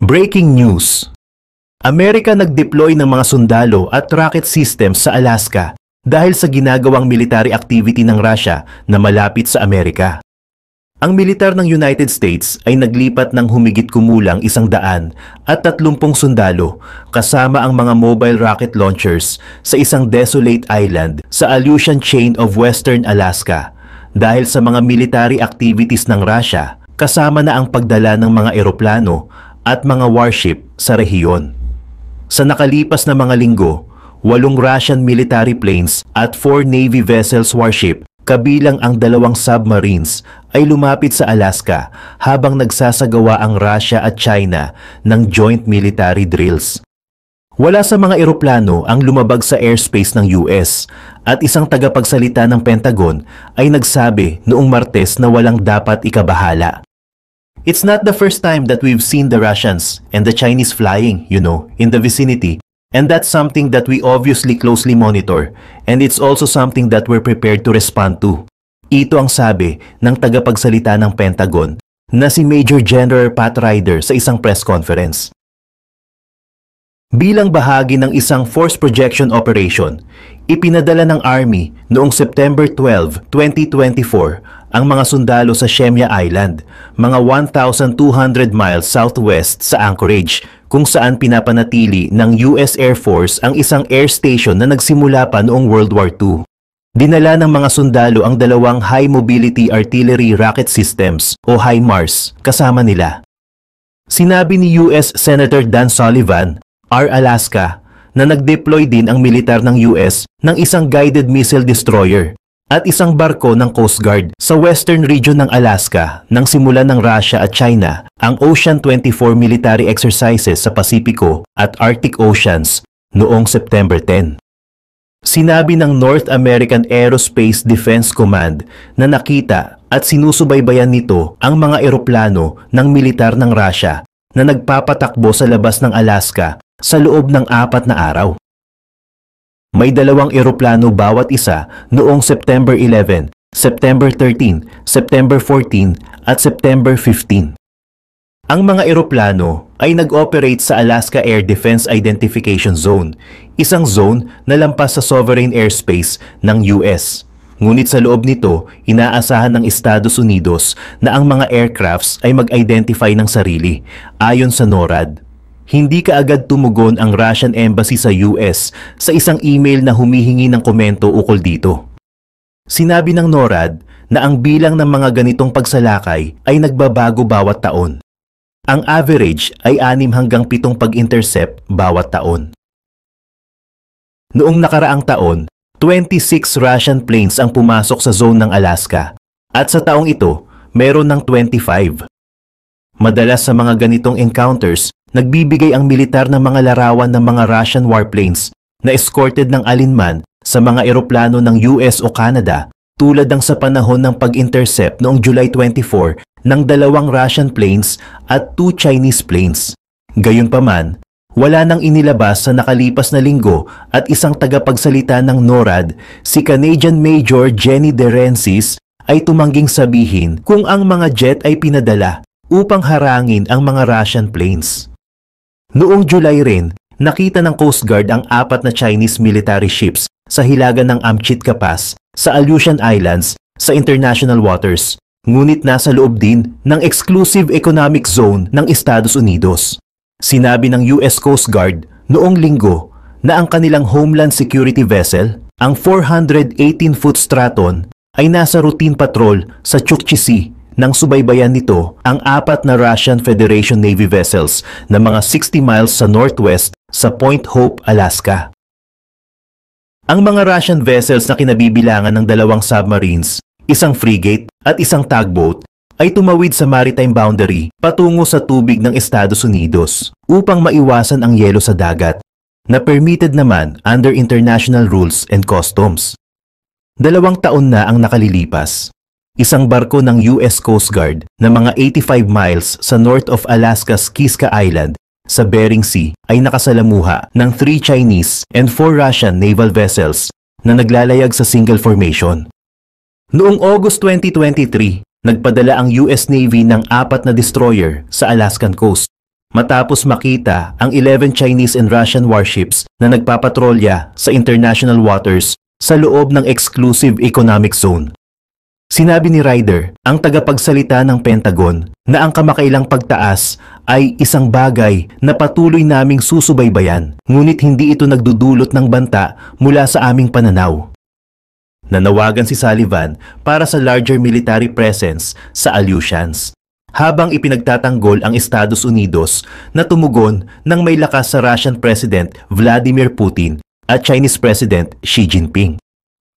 Breaking news. Amerika nag-deploy ng mga sundalo at rocket system sa Alaska dahil sa ginagawang military activity ng Russia na malapit sa Amerika. Ang militar ng United States ay naglipat ng humigit kumulang isang daan at tatlumpong sundalo kasama ang mga mobile rocket launchers sa isang desolate island sa Aleutian Chain of Western Alaska dahil sa mga military activities ng Russia kasama na ang pagdala ng mga eroplano at mga warship sa rehiyon. Sa nakalipas na mga linggo, walong Russian military planes at four Navy vessels warship kabilang ang dalawang submarines ay lumapit sa Alaska habang nagsasagawa ang Russia at China ng joint military drills. Wala sa mga eroplano ang lumabag sa airspace ng US at isang tagapagsalita ng Pentagon ay nagsabi noong Martes na walang dapat ikabahala. It's not the first time that we've seen the Russians and the Chinese flying, you know, in the vicinity. And that's something that we obviously closely monitor and it's also something that we're prepared to respond to. Ito ang sabi ng tagapagsalita ng Pentagon na si Major General Pat Ryder sa isang press conference. Bilang bahagi ng isang force projection operation, ipinadala ng Army noong September 12, 2024 ang mga sundalo sa Shemya Island, mga 1,200 miles southwest sa Anchorage, kung saan pinapanatili ng US Air Force ang isang air station na nagsimula pa noong World War II. Dinala ng mga sundalo ang dalawang High Mobility Artillery Rocket Systems o HIMARS kasama nila. Sinabi ni US Senator Dan Sullivan, R. Alaska, na nag-deploy din ang militar ng US ng isang guided missile destroyer at isang barko ng Coast Guard sa western region ng Alaska nang simulan ng Russia at China ang Ocean 24 military exercises sa Pasipiko at Arctic Oceans noong September 10. Sinabi ng North American Aerospace Defense Command na nakita at sinusubaybayan nito ang mga eroplano ng militar ng Russia na nagpapatakbo sa labas ng Alaska sa loob ng apat na araw. May dalawang eroplano bawat isa noong September 11, September 13, September 14 at September 15. Ang mga eroplano ay nag-operate sa Alaska Air Defense Identification Zone, isang zone na lampas sa sovereign airspace ng US. Ngunit sa loob nito, inaasahan ng Estados Unidos na ang mga aircrafts ay mag-identify ng sarili ayon sa NORAD hindi kaagad tumugon ang Russian Embassy sa US sa isang email na humihingi ng komento ukol dito. Sinabi ng NORAD na ang bilang ng mga ganitong pagsalakay ay nagbabago bawat taon. Ang average ay 6 hanggang 7 pag-intercept bawat taon. Noong nakaraang taon, 26 Russian planes ang pumasok sa zone ng Alaska at sa taong ito, meron ng 25. Madalas sa mga ganitong encounters, nagbibigay ang militar ng mga larawan ng mga Russian warplanes na escorted ng alinman sa mga eroplano ng US o Canada tulad ng sa panahon ng pag-intercept noong July 24 ng dalawang Russian planes at two Chinese planes. Gayunpaman, wala nang inilabas sa nakalipas na linggo at isang tagapagsalita ng NORAD, si Canadian Major Jenny DeRensis ay tumangging sabihin kung ang mga jet ay pinadala upang harangin ang mga Russian planes. Noong July rin, nakita ng Coast Guard ang apat na Chinese military ships sa hilaga ng Amchitka Pass sa Aleutian Islands sa international waters, ngunit nasa loob din ng exclusive economic zone ng Estados Unidos. Sinabi ng US Coast Guard noong linggo na ang kanilang homeland security vessel, ang 418-foot Straton, ay nasa routine patrol sa Chukchi Sea nang subaybayan nito ang apat na Russian Federation Navy vessels na mga 60 miles sa northwest sa Point Hope, Alaska. Ang mga Russian vessels na kinabibilangan ng dalawang submarines, isang frigate at isang tugboat ay tumawid sa maritime boundary patungo sa tubig ng Estados Unidos upang maiwasan ang yelo sa dagat na permitted naman under international rules and customs. Dalawang taon na ang nakalilipas isang barko ng US Coast Guard na mga 85 miles sa north of Alaska's Kiska Island sa Bering Sea ay nakasalamuha ng 3 Chinese and 4 Russian naval vessels na naglalayag sa single formation. Noong August 2023, nagpadala ang US Navy ng apat na destroyer sa Alaskan coast matapos makita ang 11 Chinese and Russian warships na nagpapatrolya sa international waters sa loob ng exclusive economic zone. Sinabi ni Ryder, ang tagapagsalita ng Pentagon, na ang kamakailang pagtaas ay isang bagay na patuloy naming susubaybayan, ngunit hindi ito nagdudulot ng banta mula sa aming pananaw. Nanawagan si Sullivan para sa larger military presence sa Aleutians, habang ipinagtatanggol ang Estados Unidos na tumugon ng may lakas sa Russian President Vladimir Putin at Chinese President Xi Jinping.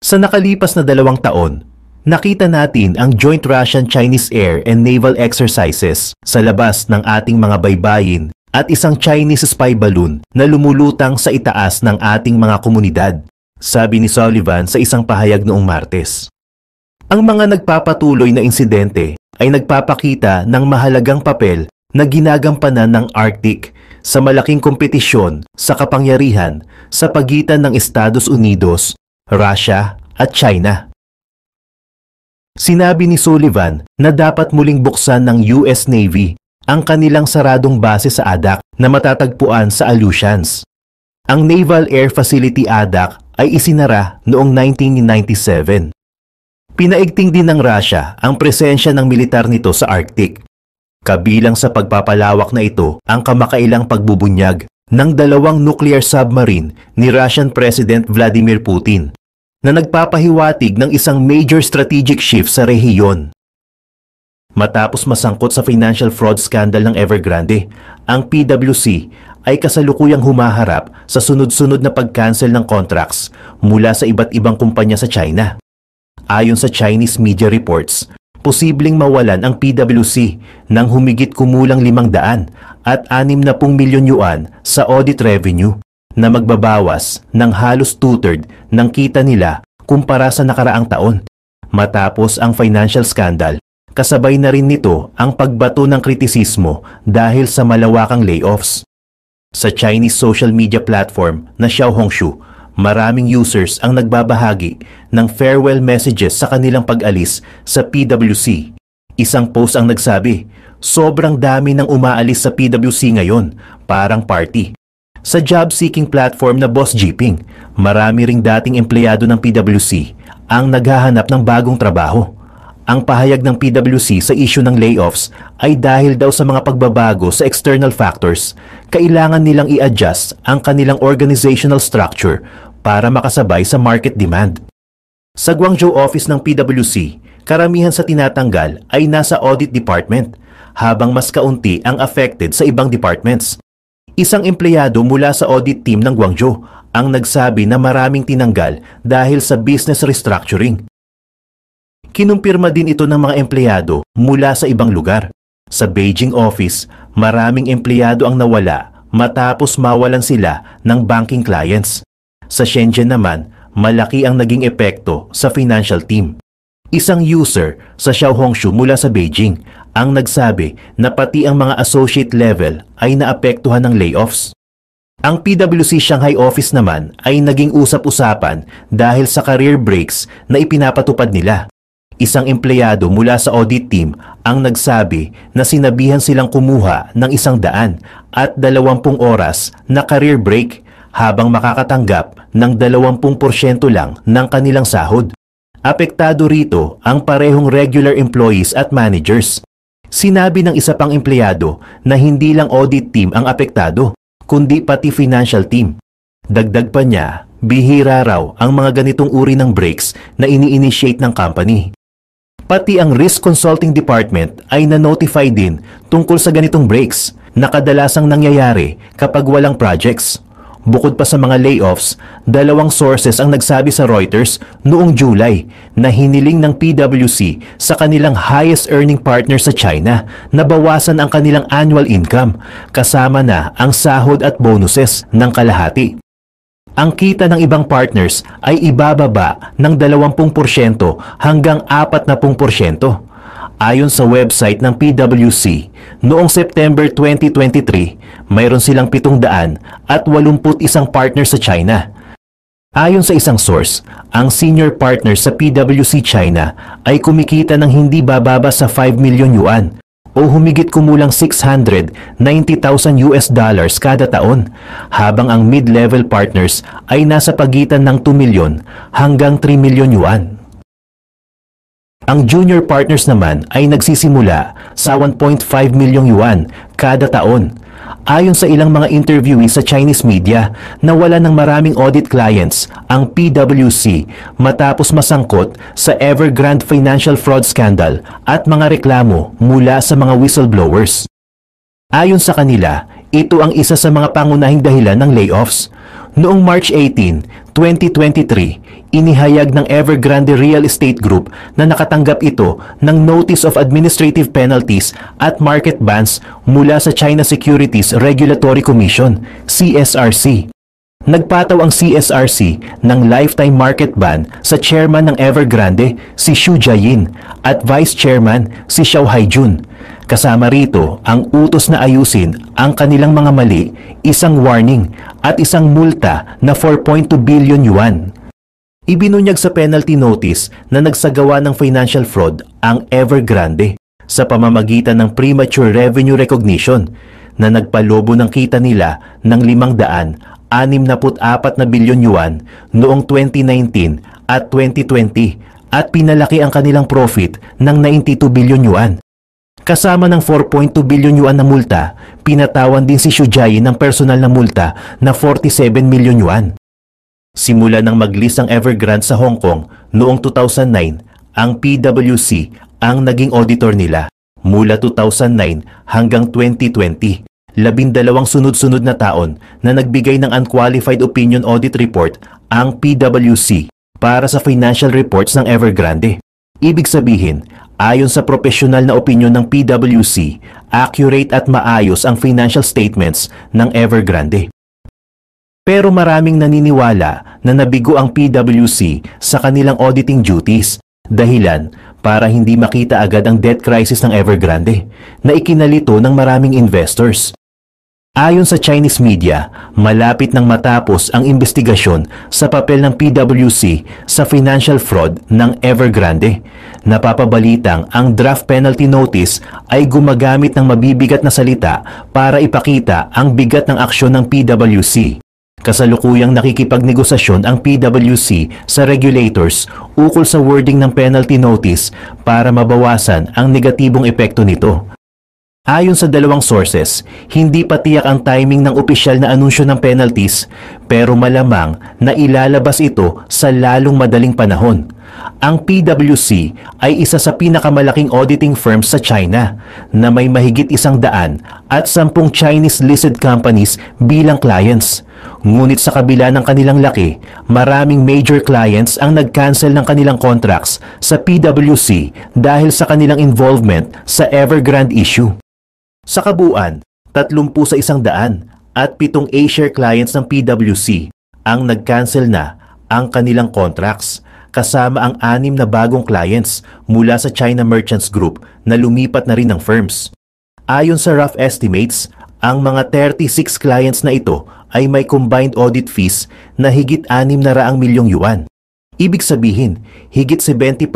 Sa nakalipas na dalawang taon, Nakita natin ang joint Russian-Chinese air and naval exercises sa labas ng ating mga baybayin at isang Chinese spy balloon na lumulutang sa itaas ng ating mga komunidad, sabi ni Sullivan sa isang pahayag noong Martes. Ang mga nagpapatuloy na insidente ay nagpapakita ng mahalagang papel na ginagampanan ng Arctic sa malaking kompetisyon sa kapangyarihan sa pagitan ng Estados Unidos, Russia at China. Sinabi ni Sullivan na dapat muling buksan ng US Navy ang kanilang saradong base sa ADAC na matatagpuan sa Aleutians. Ang Naval Air Facility ADAC ay isinara noong 1997. Pinaigting din ng Russia ang presensya ng militar nito sa Arctic. Kabilang sa pagpapalawak na ito ang kamakailang pagbubunyag ng dalawang nuclear submarine ni Russian President Vladimir Putin na nagpapahiwatig ng isang major strategic shift sa rehiyon. Matapos masangkot sa financial fraud scandal ng Evergrande, ang PWC ay kasalukuyang humaharap sa sunod-sunod na pag-cancel ng contracts mula sa iba't ibang kumpanya sa China. Ayon sa Chinese media reports, posibleng mawalan ang PWC ng humigit kumulang 500 at 60 milyon yuan sa audit revenue na magbabawas ng halos two-third ng kita nila kumpara sa nakaraang taon. Matapos ang financial scandal, kasabay na rin nito ang pagbato ng kritisismo dahil sa malawakang layoffs. Sa Chinese social media platform na Xiaohongshu, maraming users ang nagbabahagi ng farewell messages sa kanilang pag-alis sa PWC. Isang post ang nagsabi, sobrang dami ng umaalis sa PWC ngayon, parang party sa job-seeking platform na Boss Jeeping, marami ring dating empleyado ng PwC ang naghahanap ng bagong trabaho. Ang pahayag ng PwC sa issue ng layoffs ay dahil daw sa mga pagbabago sa external factors, kailangan nilang i-adjust ang kanilang organizational structure para makasabay sa market demand. Sa Guangzhou office ng PwC, karamihan sa tinatanggal ay nasa audit department, habang mas kaunti ang affected sa ibang departments. Isang empleyado mula sa audit team ng Guangzhou ang nagsabi na maraming tinanggal dahil sa business restructuring. Kinumpirma din ito ng mga empleyado mula sa ibang lugar. Sa Beijing office, maraming empleyado ang nawala matapos mawalan sila ng banking clients. Sa Shenzhen naman, malaki ang naging epekto sa financial team. Isang user sa Xiaohongshu mula sa Beijing ang nagsabi na pati ang mga associate level ay naapektuhan ng layoffs. Ang PwC Shanghai office naman ay naging usap-usapan dahil sa career breaks na ipinapatupad nila. Isang empleyado mula sa audit team ang nagsabi na sinabihan silang kumuha ng isang daan at dalawampung oras na career break habang makakatanggap ng 20% lang ng kanilang sahod. Apektado rito ang parehong regular employees at managers. Sinabi ng isa pang empleyado na hindi lang audit team ang apektado, kundi pati financial team. Dagdag pa niya, bihira raw ang mga ganitong uri ng breaks na ini-initiate ng company. Pati ang Risk Consulting Department ay na-notify din tungkol sa ganitong breaks na kadalasang nangyayari kapag walang projects Bukod pa sa mga layoffs, dalawang sources ang nagsabi sa Reuters noong July na hiniling ng PwC sa kanilang highest earning partner sa China na bawasan ang kanilang annual income kasama na ang sahod at bonuses ng kalahati. Ang kita ng ibang partners ay ibababa ng 20% hanggang 40%. Ayon sa website ng PWC, noong September 2023, mayroon silang 700 at 81 partner sa China. Ayon sa isang source, ang senior partner sa PWC China ay kumikita ng hindi bababa sa 5 milyon yuan o humigit kumulang 690,000 US dollars kada taon, habang ang mid-level partners ay nasa pagitan ng 2 milyon hanggang 3 milyon yuan. Ang junior partners naman ay nagsisimula sa 1.5 milyong yuan kada taon. Ayon sa ilang mga interviewee sa Chinese media, nawala ng maraming audit clients ang PWC matapos masangkot sa Evergrande financial fraud scandal at mga reklamo mula sa mga whistleblowers. Ayon sa kanila, ito ang isa sa mga pangunahing dahilan ng layoffs Noong March 18, 2023, inihayag ng Evergrande Real Estate Group na nakatanggap ito ng Notice of Administrative Penalties at Market Bans mula sa China Securities Regulatory Commission, CSRC. Nagpataw ang CSRC ng lifetime market ban sa chairman ng Evergrande, si Xu Jiayin, at vice chairman, si Xiao Haijun. Kasama rito ang utos na ayusin ang kanilang mga mali, isang warning at isang multa na 4.2 billion yuan. Ibinunyag sa penalty notice na nagsagawa ng financial fraud ang Evergrande sa pamamagitan ng premature revenue recognition na nagpalobo ng kita nila ng 564 64 na bilyon yuan noong 2019 at 2020 at pinalaki ang kanilang profit ng 92 bilyon yuan Kasama ng 4.2 billion yuan na multa, pinatawan din si Xu Shujayi ng personal na multa na 47 million yuan. Simula nang mag ang Evergrande sa Hong Kong noong 2009, ang PwC ang naging auditor nila mula 2009 hanggang 2020. Labindalawang sunod-sunod na taon na nagbigay ng Unqualified Opinion Audit Report ang PwC para sa financial reports ng Evergrande. Ibig sabihin, Ayon sa profesional na opinion ng PWC, accurate at maayos ang financial statements ng Evergrande. Pero maraming naniniwala na nabigo ang PWC sa kanilang auditing duties dahilan para hindi makita agad ang debt crisis ng Evergrande na ikinalito ng maraming investors. Ayon sa Chinese media, malapit nang matapos ang investigasyon sa papel ng PWC sa financial fraud ng Evergrande. Napapabalitang ang draft penalty notice ay gumagamit ng mabibigat na salita para ipakita ang bigat ng aksyon ng PWC. Kasalukuyang nakikipagnegosasyon ang PWC sa regulators ukol sa wording ng penalty notice para mabawasan ang negatibong epekto nito. Ayon sa dalawang sources, hindi pa tiyak ang timing ng opisyal na anunsyo ng penalties pero malamang na ilalabas ito sa lalong madaling panahon. Ang PwC ay isa sa pinakamalaking auditing firms sa China na may mahigit isang daan at sampung Chinese listed companies bilang clients. Ngunit sa kabila ng kanilang laki, maraming major clients ang nag-cancel ng kanilang contracts sa PwC dahil sa kanilang involvement sa Evergrande issue. Sa kabuuan, 30 sa isang daan at pitong A-share clients ng PwC ang nag-cancel na ang kanilang contracts kasama ang anim na bagong clients mula sa China Merchants Group na lumipat na rin ng firms. Ayon sa rough estimates, ang mga 36 clients na ito ay may combined audit fees na higit 6 na raang milyong yuan. Ibig sabihin, higit 20%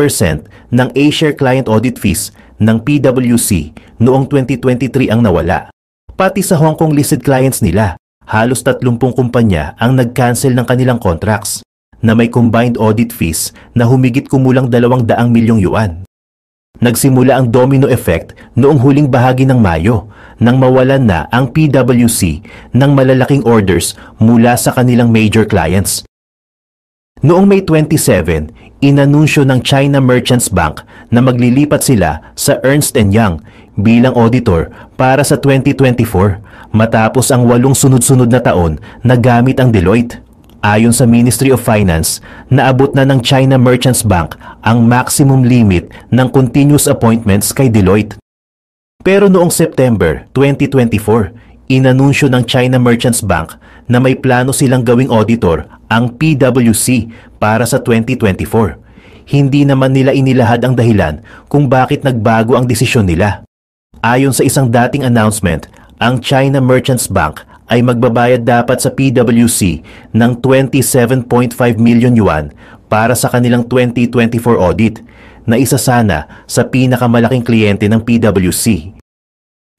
ng A-share client audit fees ng PwC noong 2023 ang nawala. Pati sa Hong Kong listed clients nila, halos 30 kumpanya ang nag-cancel ng kanilang contracts na may combined audit fees na humigit kumulang 200 milyong yuan. Nagsimula ang domino effect noong huling bahagi ng Mayo nang mawalan na ang PwC ng malalaking orders mula sa kanilang major clients Noong May 27, inanunsyo ng China Merchants Bank na maglilipat sila sa Ernst Young bilang auditor para sa 2024 matapos ang walong sunod-sunod na taon na gamit ang Deloitte. Ayon sa Ministry of Finance, naabot na ng China Merchants Bank ang maximum limit ng continuous appointments kay Deloitte. Pero noong September 2024, inanunsyo ng China Merchants Bank na may plano silang gawing auditor ang PWC para sa 2024. Hindi naman nila inilahad ang dahilan kung bakit nagbago ang desisyon nila. Ayon sa isang dating announcement, ang China Merchants Bank ay magbabayad dapat sa PWC ng 27.5 million yuan para sa kanilang 2024 audit na isa sana sa pinakamalaking kliyente ng PWC.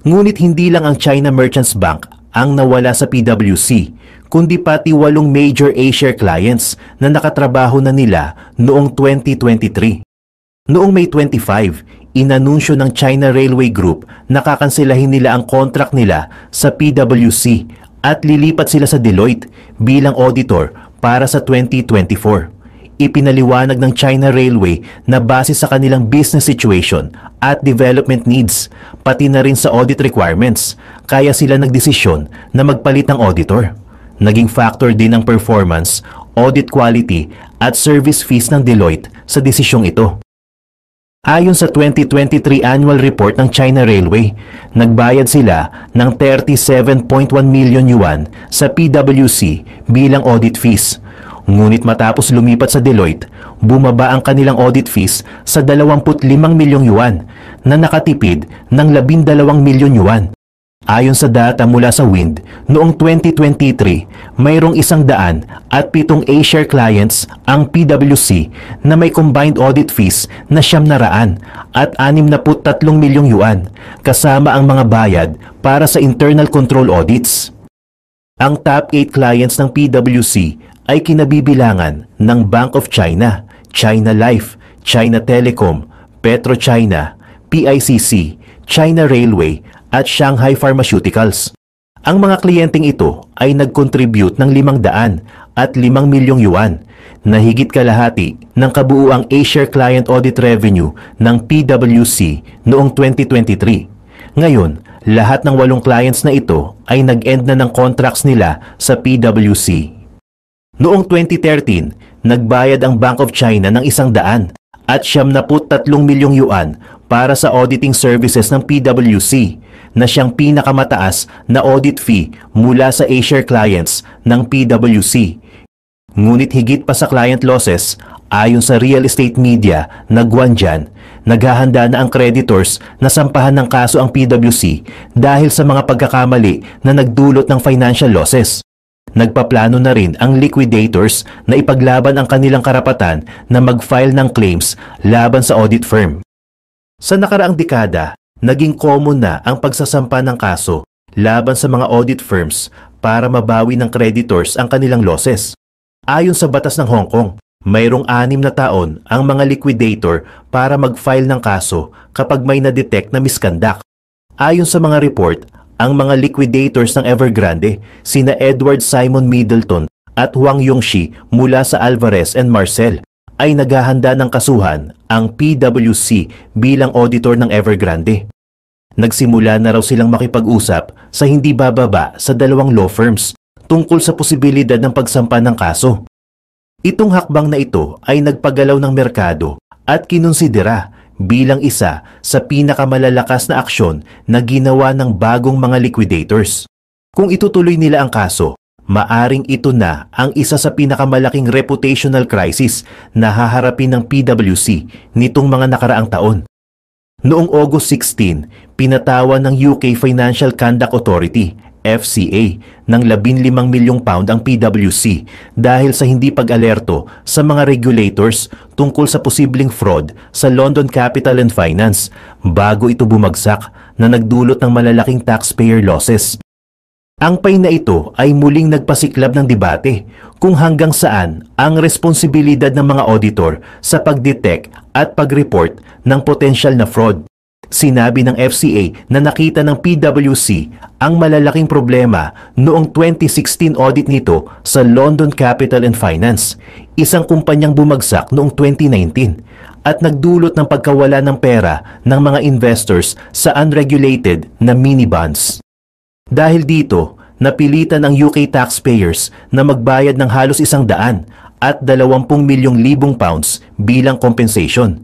Ngunit hindi lang ang China Merchants Bank ang nawala sa PWC, kundi pati walong major A-share clients na nakatrabaho na nila noong 2023. Noong May 25, inanunsyo ng China Railway Group na kakanselahin nila ang contract nila sa PWC at lilipat sila sa Deloitte bilang auditor para sa 2024. Ipinaliwanag ng China Railway na base sa kanilang business situation at development needs, pati na rin sa audit requirements, kaya sila nagdesisyon na magpalit ng auditor. Naging factor din ang performance, audit quality at service fees ng Deloitte sa desisyong ito. Ayon sa 2023 annual report ng China Railway, nagbayad sila ng 37.1 million yuan sa PWC bilang audit fees Ngunit matapos lumipat sa Deloitte, bumaba ang kanilang audit fees sa 25 milyong yuan na nakatipid ng 12 milyong yuan. Ayon sa data mula sa WIND, noong 2023, mayroong isang daan at pitong A-share clients ang PwC na may combined audit fees na siyam na raan at 63 milyong yuan kasama ang mga bayad para sa internal control audits. Ang top 8 clients ng PwC ay kinabibilangan ng Bank of China, China Life, China Telecom, PetroChina, PICC, China Railway at Shanghai Pharmaceuticals. Ang mga kliyenteng ito ay nag-contribute ng 500 at 5 milyong yuan na higit kalahati ng kabuuang A-share client audit revenue ng PWC noong 2023. Ngayon, lahat ng walong clients na ito ay nag-end na ng contracts nila sa PWC Noong 2013, nagbayad ang Bank of China ng isang daan at siyam milyong yuan para sa auditing services ng PWC na siyang pinakamataas na audit fee mula sa A-share clients ng PWC. Ngunit higit pa sa client losses, ayon sa real estate media na Guanjan, naghahanda na ang creditors na sampahan ng kaso ang PWC dahil sa mga pagkakamali na nagdulot ng financial losses. Nagpaplano na rin ang liquidators na ipaglaban ang kanilang karapatan na mag-file ng claims laban sa audit firm. Sa nakaraang dekada, naging common na ang pagsasampa ng kaso laban sa mga audit firms para mabawi ng creditors ang kanilang losses. Ayon sa batas ng Hong Kong, mayroong anim na taon ang mga liquidator para mag-file ng kaso kapag may na-detect na misconduct. Ayon sa mga report, ang mga liquidators ng Evergrande, sina Edward Simon Middleton at Huang Yongxi mula sa Alvarez and Marcel, ay naghahanda ng kasuhan ang PWC bilang auditor ng Evergrande. Nagsimula na raw silang makipag-usap sa hindi bababa sa dalawang law firms tungkol sa posibilidad ng pagsampa ng kaso. Itong hakbang na ito ay nagpagalaw ng merkado at kinonsidera bilang isa sa pinakamalalakas na aksyon na ginawa ng bagong mga liquidators. Kung itutuloy nila ang kaso, maaring ito na ang isa sa pinakamalaking reputational crisis na haharapin ng PWC nitong mga nakaraang taon. Noong August 16, pinatawan ng UK Financial Conduct Authority FCA ng 15 milyong pound ang PWC dahil sa hindi pag-alerto sa mga regulators tungkol sa posibleng fraud sa London Capital and Finance bago ito bumagsak na nagdulot ng malalaking taxpayer losses. Ang pay na ito ay muling nagpasiklab ng debate kung hanggang saan ang responsibilidad ng mga auditor sa pag-detect at pag-report ng potential na fraud. Sinabi ng FCA na nakita ng PwC ang malalaking problema noong 2016 audit nito sa London Capital and Finance, isang kumpanyang bumagsak noong 2019 at nagdulot ng pagkawala ng pera ng mga investors sa unregulated na mini bonds. Dahil dito, napilitan ang UK taxpayers na magbayad ng halos isang daan at 20 milyong libong pounds bilang compensation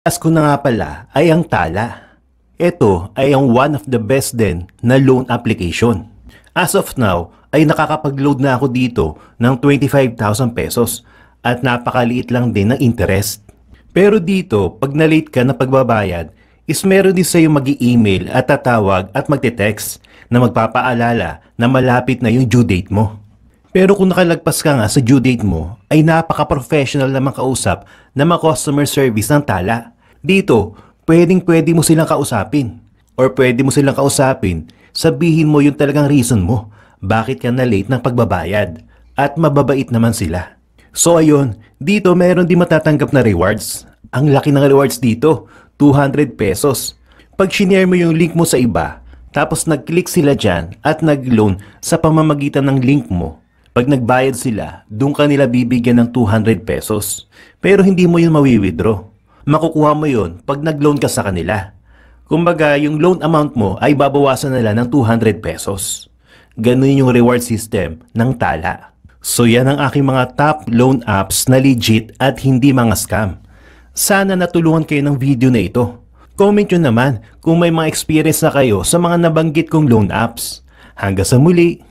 As ko na nga pala ay ang tala. Ito ay ang one of the best din na loan application. As of now, ay nakakapag-load na ako dito ng 25,000 pesos at napakaliit lang din ng interest. Pero dito, pag na-late ka na pagbabayad, is meron din sa'yo mag email at tatawag at magte-text na magpapaalala na malapit na yung due date mo. Pero kung nakalagpas ka nga sa due date mo, ay napaka-professional naman kausap na mga customer service ng tala. Dito, pwedeng pwede mo silang kausapin. Or pwede mo silang kausapin, sabihin mo yung talagang reason mo. Bakit ka na late ng pagbabayad? At mababait naman sila. So ayun, dito meron din matatanggap na rewards. Ang laki ng rewards dito, 200 pesos. Pag shinare mo yung link mo sa iba, tapos nag-click sila dyan at nag-loan sa pamamagitan ng link mo, pag nagbayad sila, doon ka nila bibigyan ng 200 pesos. Pero hindi mo yun mawi-withdraw. Makukuha mo yun pag nag-loan ka sa kanila. Kumbaga, yung loan amount mo ay babawasan nila ng 200 pesos. Ganun yung reward system ng tala. So yan ang aking mga top loan apps na legit at hindi mga scam. Sana natulungan kayo ng video na ito. Comment nyo naman kung may mga experience na kayo sa mga nabanggit kong loan apps. Hanggang sa muli!